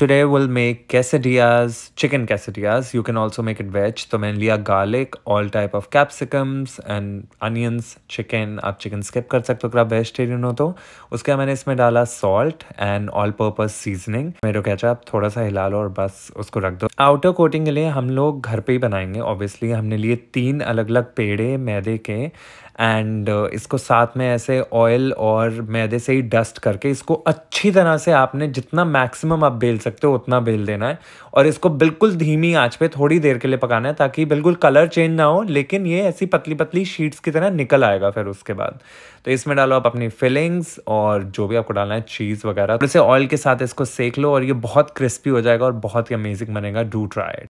today will make quesadillas chicken quesadillas you can also make it veg तो मैंने लिया garlic all type of capsicums and onions chicken आप chicken skip कर सकते हो अगर आप वेजिटेरियन हो तो उसके मैंने इसमें डाला salt and all purpose seasoning मेरे कहते आप थोड़ा सा हिला लो और बस उसको रख दो आउटर कोटिंग के लिए हम लोग घर पर ही बनाएंगे ऑब्वियसली हमने लिए तीन अलग अलग पेड़े मैदे के एंड uh, इसको साथ में ऐसे ऑयल और मैदे से ही डस्ट करके इसको अच्छी तरह से आपने जितना मैक्सिमम आप बेल सकते सकते हो उतना बेल देना है और इसको बिल्कुल धीमी आँच पे थोड़ी देर के लिए पकाना है ताकि बिल्कुल कलर चेंज ना हो लेकिन ये ऐसी पतली पतली शीट्स की तरह निकल आएगा फिर उसके बाद तो इसमें डालो आप अपनी फिलिंग्स और जो भी आपको डालना है चीज़ वगैरह तो इसे ऑयल के साथ इसको सेक लो और ये बहुत क्रिस्पी हो जाएगा और बहुत ही अमेजिंग बनेगा डू ट्राई